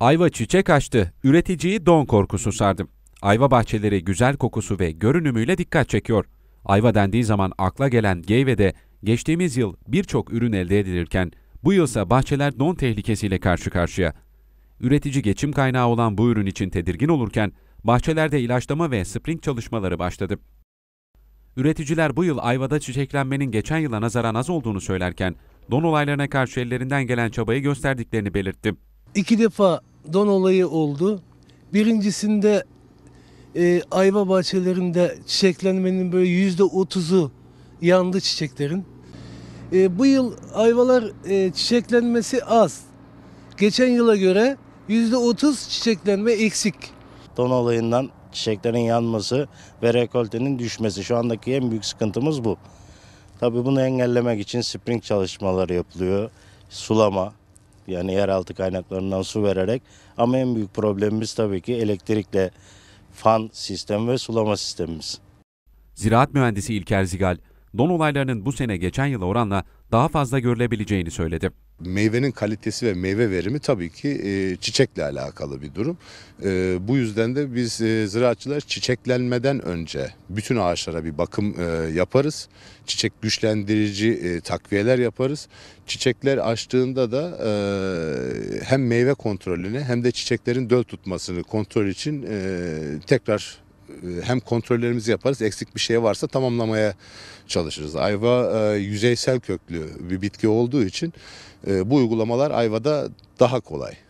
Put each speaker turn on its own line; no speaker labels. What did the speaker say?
Ayva çiçek açtı, üreticiyi don korkusu sardı. Ayva bahçeleri güzel kokusu ve görünümüyle dikkat çekiyor. Ayva dendiği zaman akla gelen Geyve'de geçtiğimiz yıl birçok ürün elde edilirken bu yılsa bahçeler don tehlikesiyle karşı karşıya. Üretici geçim kaynağı olan bu ürün için tedirgin olurken bahçelerde ilaçlama ve spring çalışmaları başladı. Üreticiler bu yıl ayvada çiçeklenmenin geçen yıla nazaran az olduğunu söylerken don olaylarına karşı ellerinden gelen çabayı gösterdiklerini belirtti iki
defa don olayı oldu. Birincisinde e, ayva bahçelerinde çiçeklenmenin böyle yüzde otuzu yandı çiçeklerin. E, bu yıl ayvalar e, çiçeklenmesi az. Geçen yıla göre yüzde otuz çiçeklenme eksik. Don olayından çiçeklerin yanması
ve rekoltenin düşmesi şu andaki en büyük sıkıntımız bu. Tabii bunu engellemek için spring çalışmaları yapılıyor, sulama, yani yeraltı kaynaklarından su vererek. Ama en büyük problemimiz tabii ki elektrikle fan sistem ve sulama
sistemimiz. Ziraat mühendisi İlker Zigal, don olaylarının bu sene geçen yıla oranla daha fazla görülebileceğini söyledi. Meyvenin kalitesi ve meyve verimi tabii ki e,
çiçekle alakalı bir durum. E, bu yüzden de biz e, ziraatçılar çiçeklenmeden önce bütün ağaçlara bir bakım e, yaparız. Çiçek güçlendirici e, takviyeler yaparız. Çiçekler açtığında da hem meyve kontrolünü hem de çiçeklerin döl tutmasını kontrol için tekrar e, hem kontrollerimizi yaparız eksik bir şey varsa tamamlamaya çalışırız. Ayva e, yüzeysel köklü bir bitki olduğu için e, bu uygulamalar ayvada daha kolay.